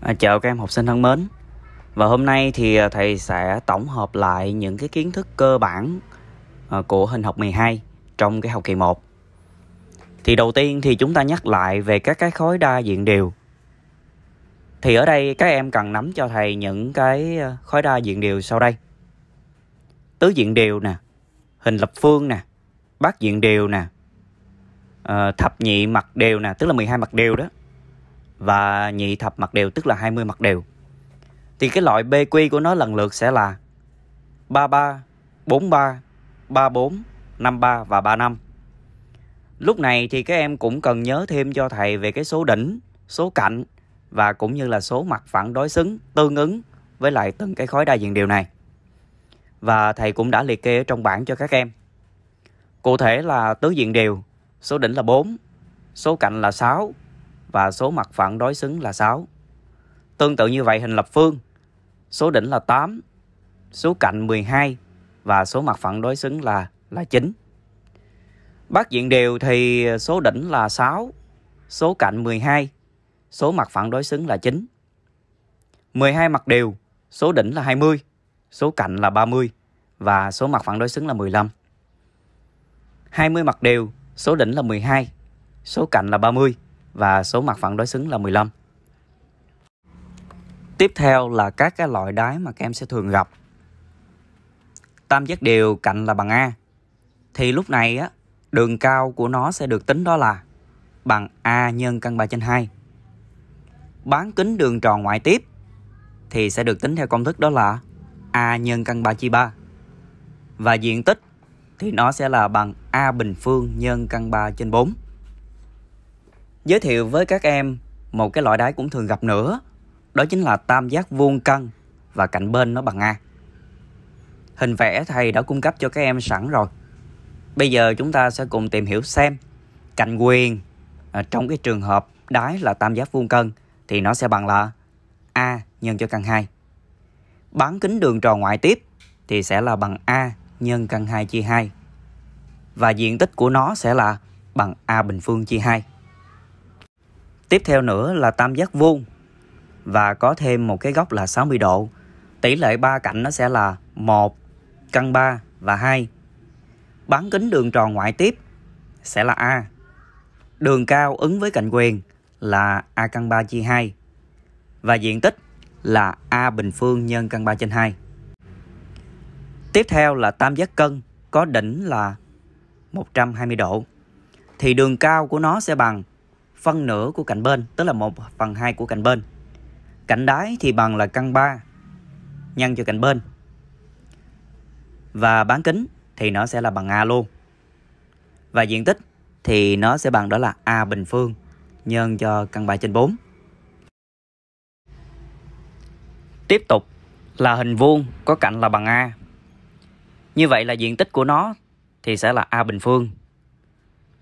À, chào các em học sinh thân mến Và hôm nay thì à, thầy sẽ tổng hợp lại những cái kiến thức cơ bản à, của hình học 12 trong cái học kỳ 1 Thì đầu tiên thì chúng ta nhắc lại về các cái khối đa diện đều Thì ở đây các em cần nắm cho thầy những cái à, khối đa diện đều sau đây Tứ diện đều nè, hình lập phương nè, bát diện đều nè, thập nhị mặt đều nè, tức là 12 mặt đều đó và nhị thập mặt đều tức là 20 mặt đều. Thì cái loại BQ của nó lần lượt sẽ là 33, 43, 34, 53 và 35. Lúc này thì các em cũng cần nhớ thêm cho thầy về cái số đỉnh, số cạnh và cũng như là số mặt phẳng đối xứng tương ứng với lại từng cái khối đa diện đều này. Và thầy cũng đã liệt kê ở trong bảng cho các em. Cụ thể là tứ diện đều số đỉnh là 4, số cạnh là 6, và số mặt phẳng đối xứng là 6. Tương tự như vậy hình lập phương, số đỉnh là 8, số cạnh 12 và số mặt phẳng đối xứng là là 9. Bắt diện đều thì số đỉnh là 6, số cạnh 12, số mặt phẳng đối xứng là 9. 12 mặt đều, số đỉnh là 20, số cạnh là 30 và số mặt phẳng đối xứng là 15. 20 mặt đều, số đỉnh là 12, số cạnh là 30 và số mặt phẳng đối xứng là 15. Tiếp theo là các cái loại đáy mà các em sẽ thường gặp. Tam giác đều cạnh là bằng A. Thì lúc này á, đường cao của nó sẽ được tính đó là bằng A nhân căn 3 trên 2. Bán kính đường tròn ngoại tiếp thì sẽ được tính theo công thức đó là A nhân căn 3 chia 3. Và diện tích thì nó sẽ là bằng A bình phương nhân căn 3 trên 4 giới thiệu với các em một cái loại đáy cũng thường gặp nữa. Đó chính là tam giác vuông cân và cạnh bên nó bằng A. Hình vẽ thầy đã cung cấp cho các em sẵn rồi. Bây giờ chúng ta sẽ cùng tìm hiểu xem cạnh quyền à, trong cái trường hợp đáy là tam giác vuông cân thì nó sẽ bằng là A nhân cho căn 2. Bán kính đường tròn ngoại tiếp thì sẽ là bằng A nhân căn 2 chia 2. Và diện tích của nó sẽ là bằng A bình phương chia 2. Tiếp theo nữa là tam giác vuông và có thêm một cái góc là 60 độ. Tỷ lệ ba cạnh nó sẽ là 1 căn 3 và 2. Bán kính đường tròn ngoại tiếp sẽ là A. Đường cao ứng với cạnh quyền là A căn 3 chia 2 và diện tích là A bình phương nhân căn 3 trên 2. Tiếp theo là tam giác cân có đỉnh là 120 độ. Thì đường cao của nó sẽ bằng phân nửa của cạnh bên, tức là 1 phần 2 của cạnh bên. Cạnh đáy thì bằng là căn 3 nhân cho cạnh bên. Và bán kính thì nó sẽ là bằng A luôn. Và diện tích thì nó sẽ bằng đó là A bình phương nhân cho căn 3 trên 4. Tiếp tục là hình vuông có cạnh là bằng A. Như vậy là diện tích của nó thì sẽ là A bình phương.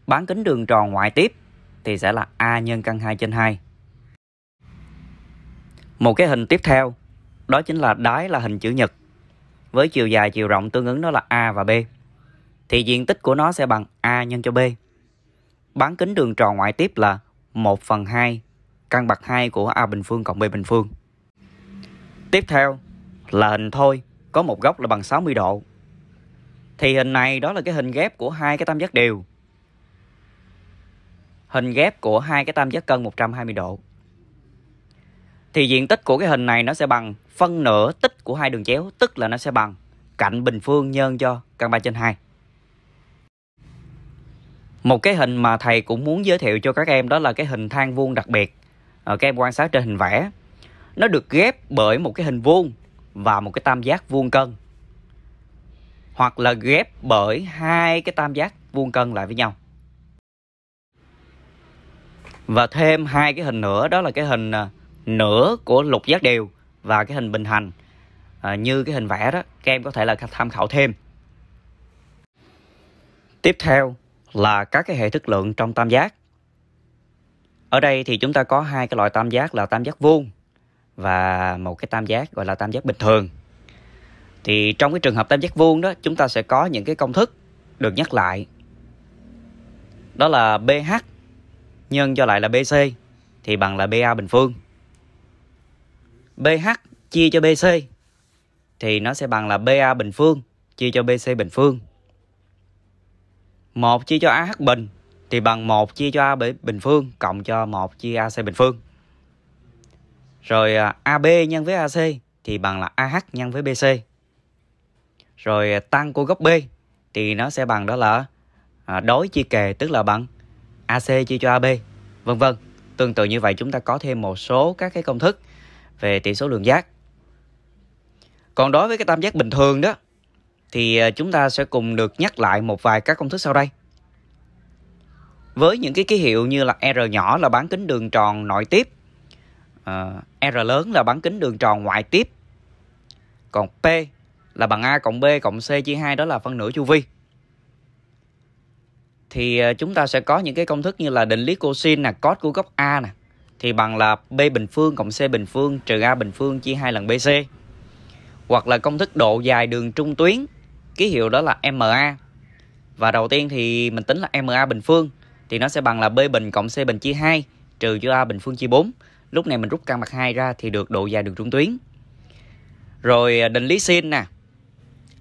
Bán kính đường tròn ngoại tiếp thì sẽ là A nhân căn 2 trên 2. Một cái hình tiếp theo đó chính là đáy là hình chữ nhật với chiều dài chiều rộng tương ứng đó là A và B. Thì diện tích của nó sẽ bằng A nhân cho B. Bán kính đường tròn ngoại tiếp là 1 phần 2 căn bậc 2 của A bình phương cộng B bình phương. Tiếp theo là hình thôi, có một góc là bằng 60 độ. Thì hình này đó là cái hình ghép của hai cái tam giác đều hình ghép của hai cái tam giác cân 120 độ. Thì diện tích của cái hình này nó sẽ bằng phân nửa tích của hai đường chéo, tức là nó sẽ bằng cạnh bình phương nhân cho căn 3 trên 2. Một cái hình mà thầy cũng muốn giới thiệu cho các em đó là cái hình thang vuông đặc biệt. Ờ, các em quan sát trên hình vẽ. Nó được ghép bởi một cái hình vuông và một cái tam giác vuông cân. Hoặc là ghép bởi hai cái tam giác vuông cân lại với nhau và thêm hai cái hình nữa đó là cái hình à, nửa của lục giác đều và cái hình bình hành à, như cái hình vẽ đó các em có thể là tham khảo thêm tiếp theo là các cái hệ thức lượng trong tam giác ở đây thì chúng ta có hai cái loại tam giác là tam giác vuông và một cái tam giác gọi là tam giác bình thường thì trong cái trường hợp tam giác vuông đó chúng ta sẽ có những cái công thức được nhắc lại đó là BH nhân cho lại là BC thì bằng là BA bình phương. BH chia cho BC thì nó sẽ bằng là BA bình phương chia cho BC bình phương. 1 chia cho AH bình thì bằng 1 chia cho A bình phương cộng cho 1 chia AC bình phương. Rồi à, AB nhân với AC thì bằng là AH nhân với BC. Rồi à, tăng của góc B thì nó sẽ bằng đó là à, đối chia kề tức là bằng AC chia cho AB, vân vân. Tương tự như vậy chúng ta có thêm một số các cái công thức về tỷ số lượng giác. Còn đối với cái tam giác bình thường đó thì à, chúng ta sẽ cùng được nhắc lại một vài các công thức sau đây. Với những cái ký hiệu như là R nhỏ là bán kính đường tròn nội tiếp, à, R lớn là bán kính đường tròn ngoại tiếp. Còn P là bằng A cộng B cộng C chia 2 đó là phân nửa chu vi thì ờ, chúng ta sẽ có những cái công thức như là định lý cosin nè, cos của góc A nè thì bằng là B bình phương cộng C bình phương trừ A bình phương chia hai lần BC. Hoặc là công thức độ dài đường trung tuyến, ký hiệu đó là MA. Và đầu tiên thì mình tính là MA bình phương thì nó sẽ bằng là B bình cộng C bình chia 2 trừ cho A bình phương chia 4. Lúc này mình rút căn bậc 2 ra thì được độ dài đường trung tuyến. Rồi ờ, định lý sin nè.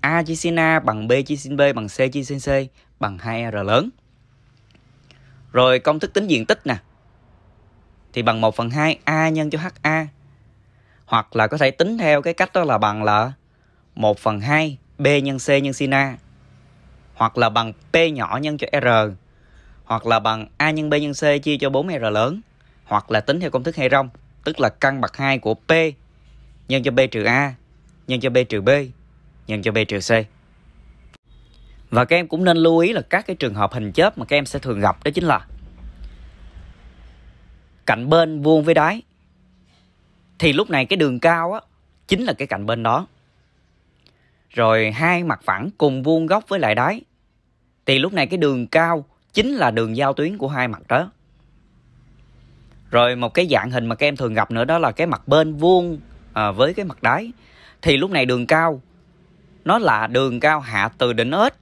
A chia sin A bằng B chia sin B bằng C chia sin C bằng 2R lớn. Rồi công thức tính diện tích nè. Thì bằng 1 phần 2 A nhân cho HA. Hoặc là có thể tính theo cái cách đó là bằng là 1 phần 2 B nhân C nhân sin A. Hoặc là bằng P nhỏ nhân cho R. Hoặc là bằng A nhân B nhân C chia cho 4R lớn. Hoặc là tính theo công thức hay rong. Tức là căn bậc 2 của P nhân cho B trừ A nhân cho B trừ B nhân cho B trừ C. Và các em cũng nên lưu ý là các cái trường hợp hình chớp mà các em sẽ thường gặp đó chính là cạnh bên vuông với đáy. Thì lúc này cái đường cao á chính là cái cạnh bên đó. Rồi hai mặt phẳng cùng vuông góc với lại đáy. Thì lúc này cái đường cao chính là đường giao tuyến của hai mặt đó. Rồi một cái dạng hình mà các em thường gặp nữa đó là cái mặt bên vuông à, với cái mặt đáy. Thì lúc này đường cao nó là đường cao hạ từ đỉnh ếch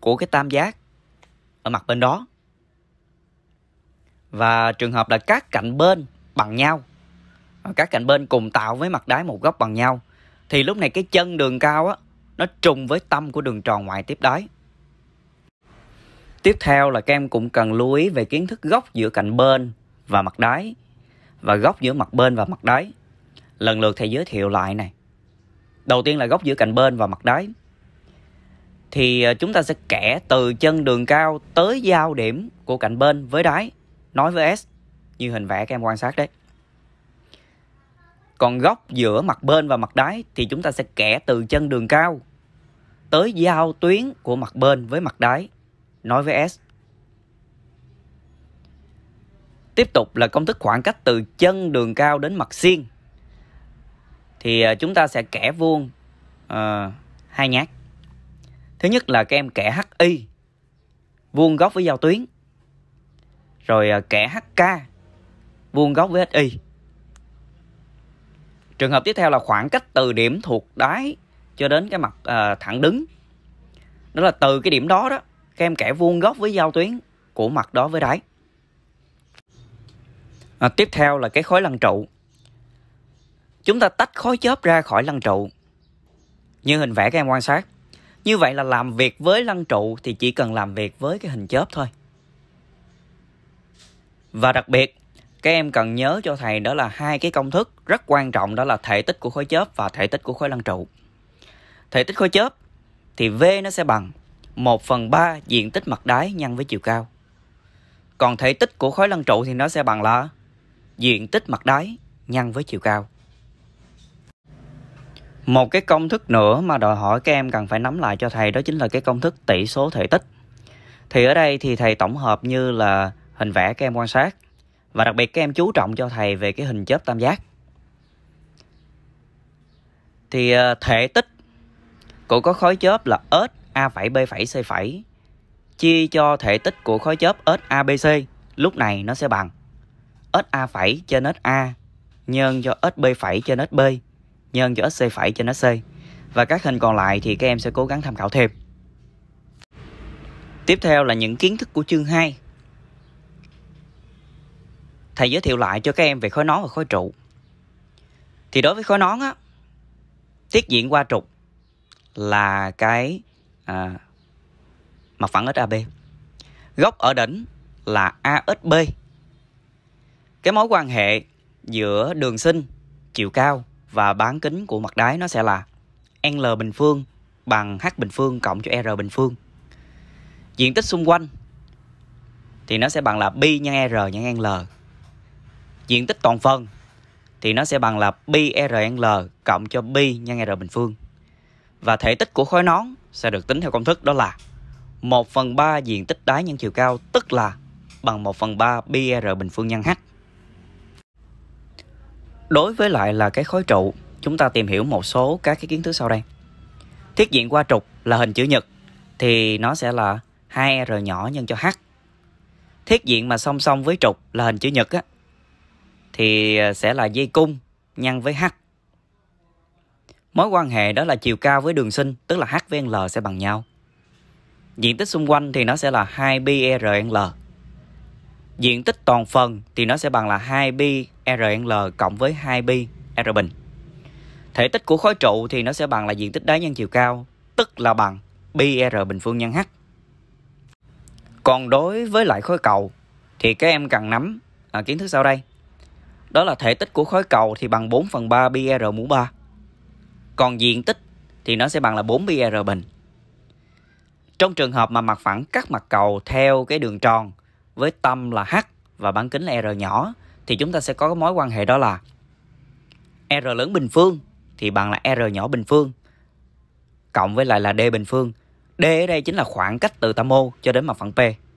của cái tam giác ở mặt bên đó và trường hợp là các cạnh bên bằng nhau các cạnh bên cùng tạo với mặt đáy một góc bằng nhau thì lúc này cái chân đường cao á nó trùng với tâm của đường tròn ngoại tiếp đáy tiếp theo là các em cũng cần lưu ý về kiến thức góc giữa cạnh bên và mặt đáy và góc giữa mặt bên và mặt đáy lần lượt thầy giới thiệu lại này đầu tiên là góc giữa cạnh bên và mặt đáy thì ờ, chúng ta sẽ kẻ từ chân đường cao tới giao điểm của cạnh bên với đáy nói với S như hình vẽ các em quan sát đấy. Còn góc giữa mặt bên và mặt đáy thì chúng ta sẽ kẻ từ chân đường cao tới giao tuyến của mặt bên với mặt đáy nói với S. Tiếp tục là công thức khoảng cách từ chân đường cao đến mặt xiên. Thì ờ, chúng ta sẽ kẻ vuông uh, hai nhát thứ nhất là các em kẻ hi vuông góc với giao tuyến rồi à, kẻ hk vuông góc với hi trường hợp tiếp theo là khoảng cách từ điểm thuộc đáy cho đến cái mặt uh, thẳng đứng đó là từ cái điểm đó đó các em kẻ vuông góc với giao tuyến của mặt đó với đáy à, tiếp theo là cái khối lăn trụ chúng ta tách khối chớp ra khỏi lăn trụ như hình vẽ các em quan sát như vậy là làm việc với lăng trụ thì chỉ cần làm việc với cái hình chớp thôi. Và đặc biệt, các em cần nhớ cho thầy đó là hai cái công thức rất quan trọng đó là thể tích của khối chớp và thể tích của khối lăng trụ. Thể tích khối chớp thì V nó sẽ bằng 1 phần 3 diện tích mặt đáy nhân với chiều cao. Còn thể tích của khối lăng trụ thì nó sẽ bằng là diện tích mặt đáy nhân với chiều cao. Một cái công thức nữa mà đòi hỏi các em cần phải nắm lại cho thầy đó chính là cái công thức tỷ số thể tích. Thì ở đây thì thầy tổng hợp như là hình vẽ các em quan sát và đặc biệt các em chú trọng cho thầy về cái hình chớp tam giác. Thì ờ, thể tích của có khối chớp là S A phẩy B phẩy C phẩy chia cho thể tích của khối chớp SABC lúc này nó sẽ bằng SA phẩy trên S A nhân cho SB phẩy trên S B nhân cho SC phẩy trên SC. Và các hình còn lại thì các em sẽ cố gắng tham khảo thêm. Tiếp theo là những kiến thức của chương 2. Thầy giới thiệu lại cho các em về khối nón và khối trụ. Thì đối với khối nón á, tiết diện qua trục là cái à, mặt phẳng XAB. Góc ở đỉnh là AXB. Cái mối quan hệ giữa đường sinh, chiều cao và bán kính của mặt đáy nó sẽ là L bình phương bằng H bình phương cộng cho R bình phương. Diện tích xung quanh thì nó sẽ bằng là pi nhân R nhân L. Diện tích toàn phần thì nó sẽ bằng là pi R L cộng cho pi nhân R bình phương. Và thể tích của khối nón sẽ được tính theo công thức đó là 1 phần 3 diện tích đáy nhân chiều cao tức là bằng 1 phần 3 pi R bình phương nhân H. Đối với lại là cái khối trụ, chúng ta tìm hiểu một số các cái kiến thức sau đây. Thiết diện qua trục là hình chữ nhật thì nó sẽ là 2R nhỏ nhân cho H. Thiết diện mà song song với trục là hình chữ nhật á thì à, sẽ là dây cung nhân với H. Mối quan hệ đó là chiều cao với đường sinh, tức là H với L sẽ bằng nhau. Diện tích xung quanh thì nó sẽ là 2 pi l Diện tích toàn phần thì nó sẽ bằng là 2 pi RNL cộng với 2 pi R bình. Thể tích của khối trụ thì nó sẽ bằng là diện tích đáy nhân chiều cao, tức là bằng pi R bình phương nhân H. Còn đối với lại khối cầu thì các em cần nắm à, kiến thức sau đây. Đó là thể tích của khối cầu thì bằng 4 phần 3 pi R mũ 3. Còn diện tích thì nó sẽ bằng là 4 pi R bình. Trong trường hợp mà mặt phẳng cắt mặt cầu theo cái đường tròn với tâm là H và bán kính là R nhỏ thì chúng ta sẽ có cái mối quan hệ đó là R lớn bình phương thì bằng là R nhỏ bình phương cộng với lại là D bình phương. D ở đây chính là khoảng cách từ tâm O cho đến mặt phẳng P.